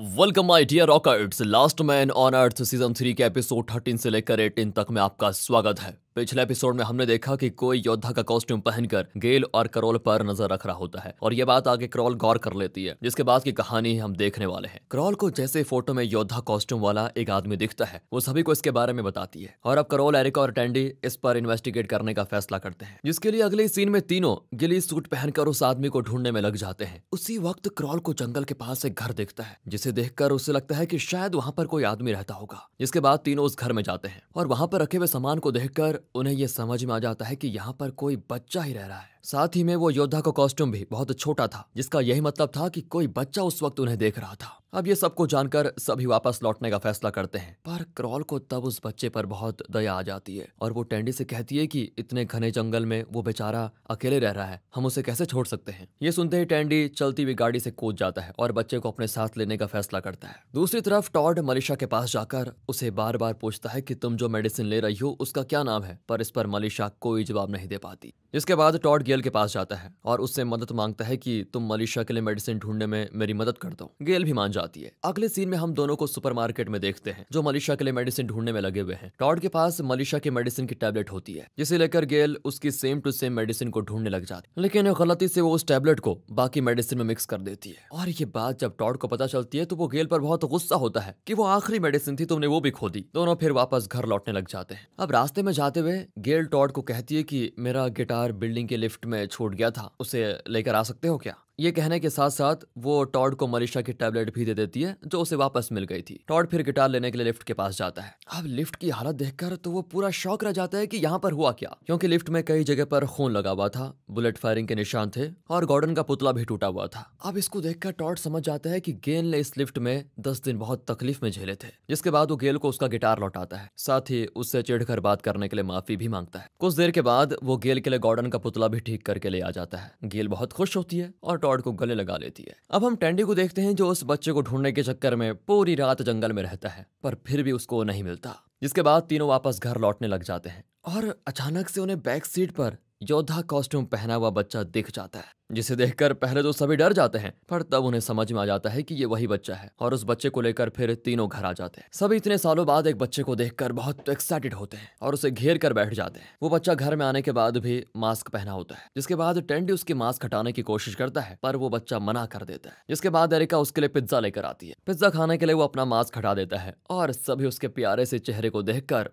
welcome my dear rockers last man on earth season three के episode thirteen से लेकर eighteen तक में आपका स्वागत है पिछले एपिसोड में हमने देखा कि कोई योद्धा का कॉस्ट्यूम पहनकर गेल और करोल पर नजर रख रहा होता है और ये बात आगे क्रॉल गौर कर लेती है जिसके बाद की कहानी हम देखने वाले हैं क्रॉल को जैसे फोटो में योद्धा कॉस्ट्यूम वाला एक आदमी दिखता है वो सभी को इसके बारे में बताती है और अब करोल एरिका और टेंडी इस पर इन्वेस्टिगेट करने का फैसला करते हैं जिसके लिए अगले सीन में तीनों गिली सूट पहनकर उस आदमी को ढूंढने में लग जाते हैं उसी वक्त क्रॉल को जंगल के पास एक घर दिखता है जिसे जिसे देखकर उसे लगता है कि शायद वहां पर कोई आदमी रहता होगा जिसके बाद तीनों उस घर में जाते हैं और वहां पर रखे हुए सामान को देखकर उन्हें यह समझ में आ जाता है कि यहाँ पर कोई बच्चा ही रह रहा है साथ ही में वो योद्धा का कॉस्ट्यूम भी बहुत छोटा था जिसका यही मतलब था कि कोई बच्चा उस वक्त उन्हें देख रहा था अब ये सबको जानकर सभी वापस लौटने का फैसला करते हैं पर क्रॉल को तब उस बच्चे पर बहुत दया आ जाती है और वो टेंडी से कहती है कि इतने घने जंगल में वो बेचारा अकेले रह रहा है हम उसे कैसे छोड़ सकते हैं ये सुनते ही टेंडी चलती हुई गाड़ी से कूद जाता है और बच्चे को अपने साथ लेने का फैसला करता है दूसरी तरफ टॉड मलिशा के पास जाकर उसे बार बार पूछता है की तुम जो मेडिसिन ले रही हो उसका क्या नाम है पर इस पर मलिशा कोई जवाब नहीं दे पाती जिसके बाद टॉड गेल के पास जाता है और उससे मदद मांगता है कि तुम मलिशा के लिए मेडिसिन ढूंढने में मेरी मदद कर दो गेल भी मान जाती है अगले सीन में हम दोनों को सुपरमार्केट में देखते हैं जो मलिशा के लिए मेडिसिन ढूंढने में लगे हुए हैं टॉड के पास मलिशा के मेडिसिन की टेबलेट होती है जिसे लेकर गेल उसकी सेम टू सेम मेडिसिन को ढूंढने लग जाती लेकिन गलती से वो उस टेबलेट को बाकी मेडिसिन में मिक्स कर देती है और ये बात जब टॉड को पता चलती है तो वो गेल पर बहुत गुस्सा होता है की वो आखिरी मेडिसिन थी तुमने वो भी खो दी दोनों फिर वापस घर लौटने लग जाते हैं अब रास्ते में जाते हुए गेल टॉड को कहती है की मेरा गिटार बिल्डिंग के लिफ्ट गिफ्ट में छोड़ गया था उसे लेकर आ सकते हो क्या ये कहने के साथ साथ वो टॉड को मलिशा की टैबलेट भी दे देती है जो उसे वापस मिल गई थी टॉड फिर गिटार लेने के लिए लिफ्ट के पास जाता है अब लिफ्ट की हालत देखकर तो वो पूरा शौक रह जाता है कि यहाँ पर हुआ क्या क्योंकि लिफ्ट में कई जगह पर खून लगा हुआ था बुलेट फायरिंग के निशान थे और गॉर्डन का पुतला भी टूटा हुआ था अब इसको देखकर टॉड समझ जाता है की गेल ने इस लिफ्ट में दस दिन बहुत तकलीफ में झेले थे जिसके बाद वो गेल को उसका गिटार लौटाता है साथ ही उससे चिढ़कर बात करने के लिए माफी भी मांगता है कुछ देर के बाद वो गेल के लिए गॉर्डन का पुतला भी ठीक करके ले आ जाता है गेल बहुत खुश होती है और टॉड को गले लगा लेती है अब हम टेंडी को देखते हैं जो उस बच्चे को ढूंढने के चक्कर में पूरी रात जंगल में रहता है पर फिर भी उसको नहीं मिलता जिसके बाद तीनों वापस घर लौटने लग जाते हैं और अचानक से उन्हें बैक सीट पर योद्धा कॉस्ट्यूम पहना हुआ बच्चा दिख जाता है जिसे देखकर पहले तो सभी डर जाते हैं पर तब उन्हें समझ में आ जाता है कि ये वही बच्चा है और उस बच्चे को लेकर फिर तीनों घर आ जाते हैं सभी इतने सालों बाद एक बच्चे को देखकर बहुत एक्साइटेड होते हैं और उसे घेर कर बैठ जाते हैं वो बच्चा घर में आने के बाद भी मास्क पहना होता है जिसके बाद टेंडी उसकी मास्क हटाने की कोशिश करता है पर वो बच्चा मना कर देता है जिसके बाद एरिका उसके लिए पिज्जा लेकर आती है पिज्जा खाने के लिए वो अपना मास्क हटा देता है और सभी उसके प्यारे से चेहरे को देख कर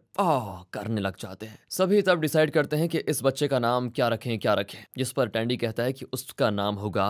करने लग जाते हैं सभी तब डिसाइड करते हैं कि इस बच्चे का नाम क्या रखें क्या रखें जिस पर टेंडी कहता है कि उस दोस्त का नाम होगा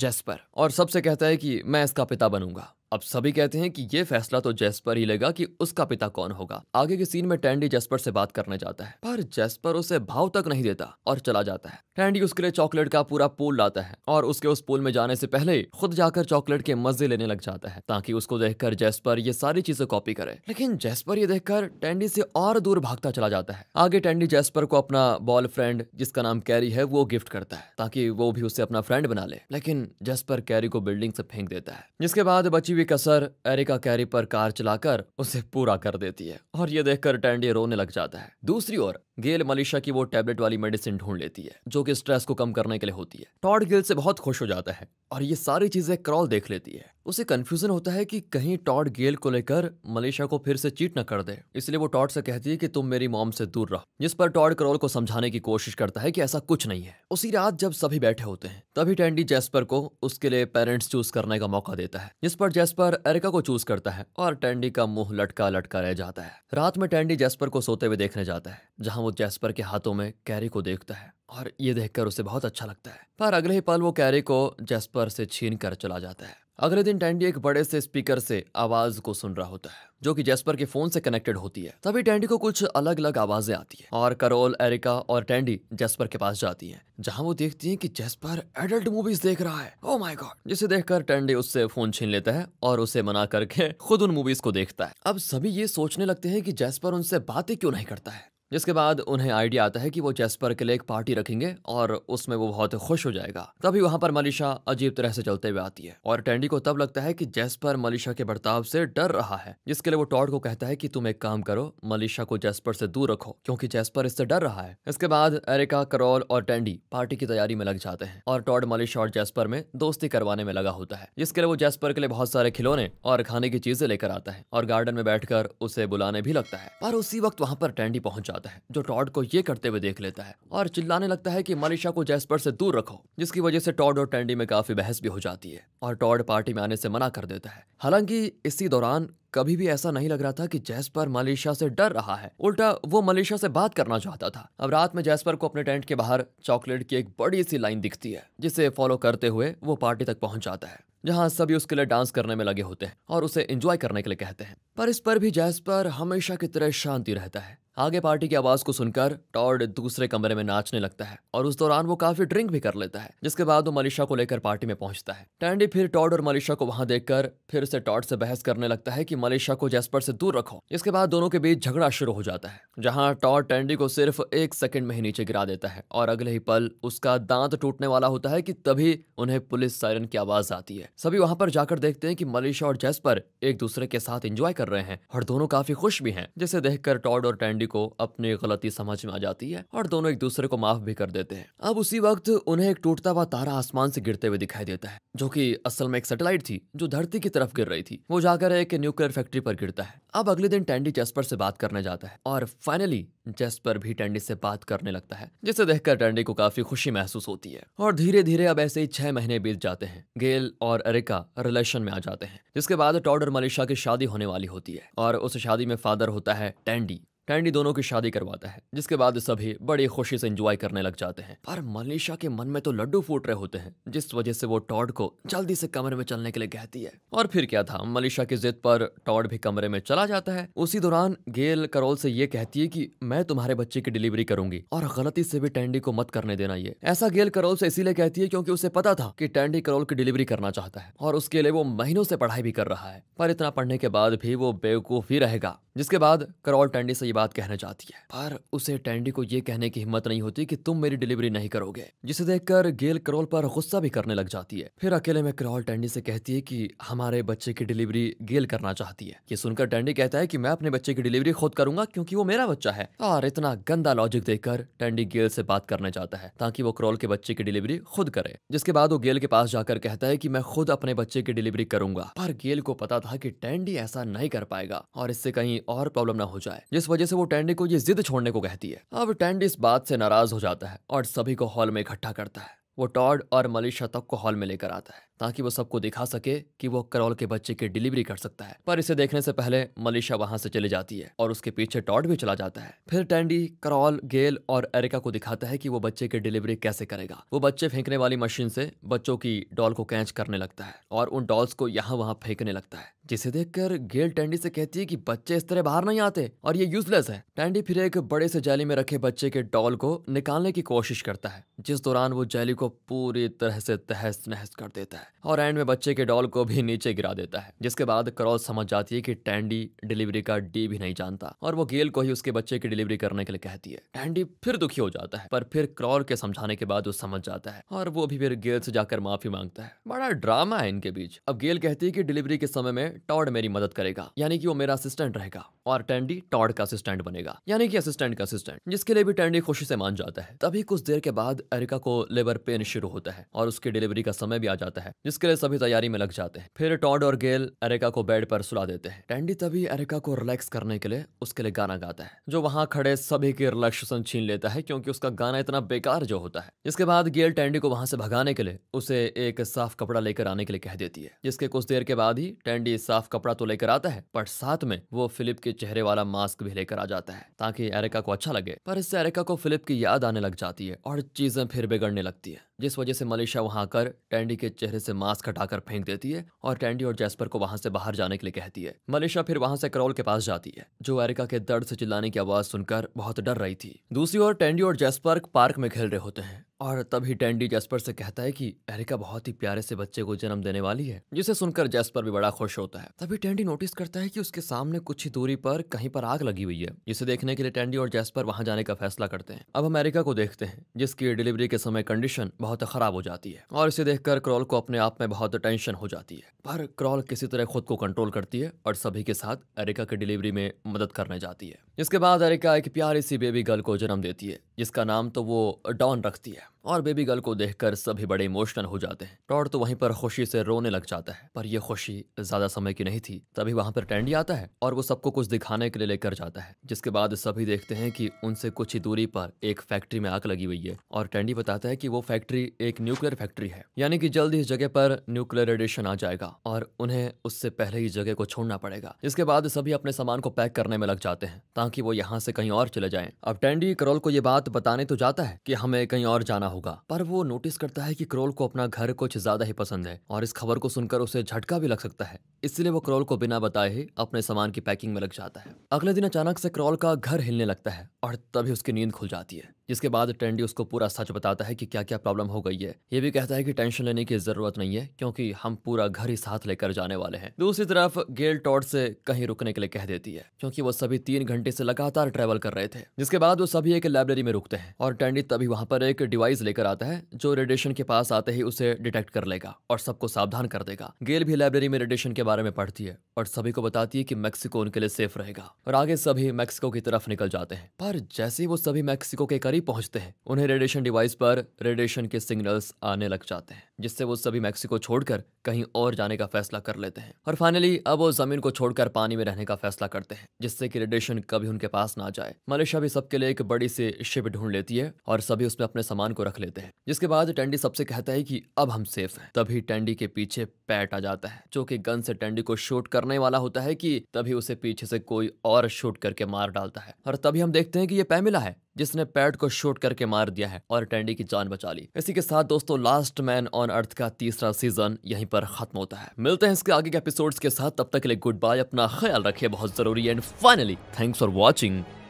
जेस्पर और सबसे कहता है कि मैं इसका पिता बनूंगा अब सभी कहते हैं कि ये फैसला तो जेस्पर ही लेगा कि उसका पिता कौन होगा आगे के सीन में टैंडी जेस्पर से बात करने जाता है पर जेस्पर उसे भाव तक नहीं देता और चला जाता है टैंडी उसके लिए चॉकलेट का पूरा पूल लाता है और उसके उस पूल में जाने से पहले खुद जाकर चॉकलेट के मजे लेने लग जाता है ताकि उसको देखकर जेस्पर ये सारी चीजें कॉपी करे लेकिन जेस्पर ये देखकर टैंडी से और दूर भागता चला जाता है आगे टैंडी जेस्पर को अपना बॉल फ्रेंड जिसका नाम कैरी है वो गिफ्ट करता है ताकि वो भी उसे अपना फ्रेंड बना ले लेकिन जेस्पर कैरी को बिल्डिंग से फेंक देता है जिसके बाद बची भी कसर एरिका कैरी पर कार चलाकर उसे पूरा कर देती है और ये देखकर टैंडी रोने लग जाता है दूसरी ओर गेल मलिशा की वो टैबलेट वाली मेडिसिन ढूंढ लेती है जो कि स्ट्रेस को कम करने के लिए होती है टॉड गिल से बहुत खुश हो जाता है और ये सारी चीजें क्रॉल देख लेती है उसे कंफ्यूजन होता है कि कहीं टॉड गेल को लेकर मलेशिया को फिर से चीट न कर दे इसलिए वो टॉड से कहती है कि तुम मेरी मॉम से दूर रहो जिस पर टॉड करोल को समझाने की कोशिश करता है कि ऐसा कुछ नहीं है उसी रात जब सभी बैठे होते हैं तभी टेंडी जैस्पर को उसके लिए पेरेंट्स चूज करने का मौका देता है जिस पर जैस्पर एरिका को चूज करता है और टेंडी का मुंह लटका लटका रह जाता है रात में टेंडी जैस्पर को सोते हुए देखने जाता है जहां वो जैस्पर के हाथों में कैरी को देखता है और ये देखकर उसे बहुत अच्छा लगता है पर अगले ही पल वो कैरी को जैस्पर से छीन कर चला जाता है अगले दिन टैंडी एक बड़े से स्पीकर से आवाज को सुन रहा होता है जो कि जेस्पर के फोन से कनेक्टेड होती है तभी टैंडी को कुछ अलग अलग आवाजें आती है और करोल एरिका और टैंडी जेस्पर के पास जाती है जहाँ वो देखती है कि जेस्पर एडल्ट मूवीज देख रहा है ओ माय गॉड जिसे देखकर टैंडी उससे फोन छीन लेता है और उसे मना करके खुद उन मूवीज को देखता है अब सभी ये सोचने लगते हैं की जेस्पर उनसे बातें क्यों नहीं करता है जिसके बाद उन्हें आइडिया आता है कि वो जेस्पर के लिए एक पार्टी रखेंगे और उसमें वो बहुत खुश हो जाएगा तभी वहां पर मलिशा अजीब तरह से चलते हुए आती है और टेंडी को तब लगता है कि जेस्पर मलिशा के बर्ताव से डर रहा है जिसके लिए वो टॉड को कहता है कि तुम एक काम करो मलिशा को जेस्पर से दूर रखो क्योंकि जेस्पर इससे डर रहा है इसके बाद एरिका करोल और टेंडी पार्टी की तैयारी में लग जाते हैं और टॉड मलिशा और जेस्पर में दोस्ती करवाने में लगा होता है जिसके लिए वो जेस्पर के लिए बहुत सारे खिलौने और खाने की चीजें लेकर आता है और गार्डन में बैठकर उसे बुलाने भी लगता है पर उसी वक्त वहां पर टेंडी पहुंच जाता जाता है जो टॉड को ये करते हुए देख लेता है और चिल्लाने लगता है कि मनीषा को जैस्पर से दूर रखो जिसकी वजह से टॉड और टेंडी में काफी बहस भी हो जाती है और टॉड पार्टी में आने से मना कर देता है हालांकि इसी दौरान कभी भी ऐसा नहीं लग रहा था कि जैस्पर मलेशिया से डर रहा है उल्टा वो मलेशिया से बात करना चाहता था अब रात में जैस्पर को अपने टेंट के बाहर चॉकलेट की एक बड़ी सी लाइन दिखती है जिसे फॉलो करते हुए वो पार्टी तक पहुंच जाता है जहां सभी उसके लिए डांस करने में लगे होते हैं और उसे एंजॉय करने के लिए कहते हैं पर इस पर भी जैस्पर हमेशा की तरह शांति रहता है आगे पार्टी की आवाज को सुनकर टॉड दूसरे कमरे में नाचने लगता है और उस दौरान वो काफी ड्रिंक भी कर लेता है जिसके बाद वो मलिशा को लेकर पार्टी में पहुंचता है टैंडी फिर टॉड और मलिशा को वहां देखकर फिर से टॉड से बहस करने लगता है कि मलिशा को जेस्पर से दूर रखो इसके बाद दोनों के बीच झगड़ा शुरू हो जाता है जहाँ टॉड टैंडी को सिर्फ एक सेकंड में ही नीचे गिरा देता है और अगले ही पल उसका दांत टूटने वाला होता है की तभी उन्हें पुलिस सायरन की आवाज आती है सभी वहां पर जाकर देखते हैं की मलिशा और जेस्पर एक दूसरे के साथ एंजॉय कर रहे हैं और दोनों काफी खुश भी है जिसे देखकर टॉड और टैंडी को अपनी गलती समझ में आ जाती है और दोनों एक दूसरे को माफ भी कर देते हैं अब उसी वक्त उन्हें एक टूटता हुआ तारा आसमान से गिरते हुए दिखाई देता है जो की असल में एक सेटेलाइट थी जो धरती की तरफ गिर रही थी वो जाकर एक न्यूक्लियर फैक्ट्री पर गिरता है अब अगले दिन टैंडी जेस्पर से बात करने जाता है और फाइनली जेस्पर भी टैंडी से बात करने लगता है जिसे देखकर टैंडी को काफी खुशी महसूस होती है और धीरे धीरे अब ऐसे ही छह महीने बीत जाते हैं गेल और अरेका रिलेशन में आ जाते हैं जिसके बाद टॉड और मलिशा की शादी होने वाली होती है और उस शादी में फादर होता है टैंडी कैंडी दोनों की शादी करवाता है जिसके बाद सभी बड़ी खुशी से एंजॉय करने लग जाते हैं पर मलिशा के मन में तो लड्डू फूट रहे होते हैं जिस वजह से वो टॉड को जल्दी से कमरे में चलने के लिए कहती है और फिर क्या था मलिशा की जिद पर टॉड भी कमरे में चला जाता है उसी दौरान गेल करोल से ये कहती है की मैं तुम्हारे बच्चे की डिलीवरी करूंगी और गलती से भी टेंडी को मत करने देना ये ऐसा गेल करोल से इसीलिए कहती है क्योंकि उसे पता था की टेंडी करोल की डिलीवरी करना चाहता है और उसके लिए वो महीनों से पढ़ाई भी कर रहा है पर इतना पढ़ने के बाद भी वो बेवकूफ ही रहेगा जिसके बाद करोल टेंडी से ये बात कहना चाहती है पर उसे टैंडी को ये कहने की हिम्मत नहीं होती कि तुम मेरी डिलीवरी नहीं करोगे जिसे देखकर गेल करोल पर गुस्सा भी करने लग जाती है फिर अकेले में करोल टैंडी से कहती है कि हमारे बच्चे की डिलीवरी गेल करना चाहती है ये सुनकर टैंडी कहता है कि मैं अपने बच्चे की डिलीवरी खुद करूंगा क्योंकि वो मेरा बच्चा है और इतना गंदा लॉजिक देखकर टैंडी गेल से बात करने जाता है ताकि वो करोल के बच्चे की डिलीवरी खुद करे जिसके बाद वो गेल के पास जाकर कहता है कि मैं खुद अपने बच्चे की डिलीवरी करूंगा पर गेल को पता था कि टैंडी ऐसा नहीं कर पाएगा और इससे कहीं और प्रॉब्लम ना हो जाए जिस वजह वजह से वो टैंडी को ये जिद छोड़ने को कहती है अब टैंडी इस बात से नाराज हो जाता है और सभी को हॉल में इकट्ठा करता है वो टॉड और मलिशा तक को हॉल में लेकर आता है ताकि वो सबको दिखा सके कि वो करोल के बच्चे की डिलीवरी कर सकता है पर इसे देखने से पहले मलिशा वहां से चली जाती है और उसके पीछे टॉड भी चला जाता है फिर टैंडी करोल गेल और एरिका को दिखाता है कि वो बच्चे की डिलीवरी कैसे करेगा वो बच्चे फेंकने वाली मशीन से बच्चों की डॉल को कैच करने लगता है और उन डॉल्स को यहाँ वहाँ फेंकने लगता है जिसे देखकर गेल टैंडी से कहती है कि बच्चे इस तरह बाहर नहीं आते और ये यूजलेस है टैंडी फिर एक बड़े से जैली में रखे बच्चे के डॉल को निकालने की कोशिश करता है जिस दौरान वो जैली को पूरी तरह से तहस नहस कर देता है और एंड में बच्चे के डॉल को भी नीचे गिरा देता है जिसके बाद क्रॉस समझ जाती है की टैंडी डिलीवरी का डी भी नहीं जानता और वो गेल को ही उसके बच्चे की डिलीवरी करने के लिए कहती है टैंडी फिर दुखी हो जाता है पर फिर क्रॉल के समझाने के बाद वो समझ जाता है और वो भी फिर गेल से जाकर माफी मांगता है बड़ा ड्रामा है इनके बीच अब गेल कहती है की डिलीवरी के समय में में टॉड मेरी मदद करेगा यानी कि वो मेरा असिस्टेंट रहेगा और टेंडी टॉड का असिस्टेंट बनेगा यानी कि असिस्टेंट का असिस्टेंट जिसके लिए भी टेंडी खुशी से मान जाता है तभी कुछ देर के बाद एरिका को लेबर पेन शुरू होता है और उसकी डिलीवरी का समय भी आ जाता है जिसके लिए सभी तैयारी में लग जाते हैं फिर टॉड और गेल एरिका को बेड पर सुला देते हैं टेंडी तभी एरिका को रिलैक्स करने के लिए उसके लिए गाना गाता है जो वहाँ खड़े सभी के रिलैक्सेशन छीन लेता है क्योंकि उसका गाना इतना बेकार जो होता है इसके बाद गेल टेंडी को वहां से भगाने के लिए उसे एक साफ कपड़ा लेकर आने के लिए कह देती है जिसके कुछ देर के बाद ही टेंडी साफ कपड़ा तो लेकर आता है पर साथ में वो फिलिप के चेहरे वाला मास्क भी लेकर आ जाता है ताकि एरिका को अच्छा लगे पर इससे एरिका को फिलिप की याद आने लग जाती है और चीजें फिर बिगड़ने लगती है जिस वजह से मलेशिया वहां आकर टैंडी के चेहरे से मास्क हटाकर फेंक देती है और टैंडी और जैस्पर को वहां से बाहर जाने के लिए कहती है मलेशिया फिर वहां से करोल के पास जाती है जो एरिका के दर्द से चिल्लाने की आवाज सुनकर बहुत डर रही थी दूसरी ओर टैंडी और जैस्पर पार्क में खेल रहे होते हैं और तभी टेंडी जैस्पर से कहता है कि एरिका बहुत ही प्यारे से बच्चे को जन्म देने वाली है जिसे सुनकर जैस्पर भी बड़ा खुश होता है तभी टैंडी नोटिस करता है कि उसके सामने कुछ ही दूरी पर कहीं पर आग लगी हुई है जिसे देखने के लिए टैंडी और जैस्पर वहां जाने का फैसला करते हैं अब अमेरिका को देखते हैं जिसकी डिलीवरी के समय कंडीशन बहुत खराब हो जाती है और इसे देखकर क्रॉल को अपने आप में बहुत टेंशन हो जाती है पर क्रॉल किसी तरह खुद को कंट्रोल करती है और सभी के साथ एरिका की डिलीवरी में मदद करने जाती है इसके बाद एरिका एक प्यारी सी बेबी गर्ल को जन्म देती है जिसका नाम तो वो डॉन रखती है और बेबी गर्ल को देखकर सभी बड़े इमोशनल हो जाते हैं टॉड तो वहीं पर खुशी से रोने लग जाता है पर यह खुशी ज्यादा समय की नहीं थी तभी वहां पर टैंडी आता है और वो सबको कुछ दिखाने के लिए लेकर जाता है जिसके बाद सभी देखते हैं कि उनसे कुछ ही दूरी पर एक फैक्ट्री में आग लगी हुई है और टैंडी बताता है कि वो फैक्ट्री एक न्यूक्लियर फैक्ट्री है यानी कि जल्द इस जगह पर न्यूक्लियर रेडिएशन आ जाएगा और उन्हें उससे पहले ही जगह को छोड़ना पड़ेगा इसके बाद सभी अपने सामान को पैक करने में लग जाते हैं ताकि वो यहाँ से कहीं और चले जाए अब टैंडी करोल को ये बात बताने तो जाता है की हमें कहीं और जाना होगा पर वो नोटिस करता है कि क्रोल को अपना घर कुछ ज्यादा ही पसंद है और इस खबर को सुनकर उसे झटका भी लग सकता है इसलिए वो क्रोल को बिना बताए ही अपने सामान की पैकिंग में लग जाता है अगले दिन अचानक से क्रोल का घर हिलने लगता है और तभी उसकी नींद खुल जाती है जिसके बाद टेंडी उसको पूरा सच बताता है कि क्या क्या प्रॉब्लम हो गई है ये भी कहता है कि टेंशन लेने की जरूरत नहीं है क्योंकि हम पूरा घर ही साथ लेकर जाने वाले हैं दूसरी तरफ गेल टॉड से कहीं रुकने के लिए कह देती है क्योंकि वो सभी तीन घंटे से लगातार ट्रेवल कर रहे थे जिसके बाद वो सभी एक लाइब्रेरी में रुकते हैं और टेंडी तभी वहां पर एक डिवाइस लेकर आता है जो रेडिएशन के पास आते ही उसे डिटेक्ट कर लेगा और सबको सावधान कर देगा गेल भी लाइब्रेरी में रेडिएशन के बारे में पढ़ती है और सभी को बताती है की मेक्सिको उनके लिए सेफ रहेगा और आगे सभी मैक्सिको की तरफ निकल जाते हैं पर जैसे ही वो सभी मैक्सिको के करीब पहुंचते हैं उन्हें रेडिएशन डिवाइस पर रेडिएशन के सिग्नल्स आने लग जाते हैं जिससे वो सभी मैक्सिको छोड़कर कहीं और जाने का फैसला कर लेते हैं और फाइनली अब वो जमीन को छोड़कर पानी में रहने का फैसला करते हैं जिससे कि रेडिएशन कभी उनके पास ना जाए मलेशिया भी सबके लिए एक बड़ी सी शिप ढूंढ लेती है और सभी उसमें अपने सामान को रख लेते हैं जिसके बाद टेंडी सबसे कहता है कि अब हम सेफ हैं तभी टेंडी के पीछे पैट आ जाता है जो कि गन से टेंडी को शूट करने वाला होता है कि तभी उसे पीछे से कोई और शूट करके मार डालता है और तभी हम देखते हैं कि ये पैमिला है जिसने पैट को शूट करके मार दिया है और टेंडी की जान बचा ली इसी के साथ दोस्तों लास्ट मैन ऑन अर्थ का तीसरा सीजन यहीं पर खत्म होता है मिलते हैं इसके आगे के एपिसोड के साथ तब तक के लिए गुड बाय अपना ख्याल रखिए बहुत जरूरी and finally thanks for watching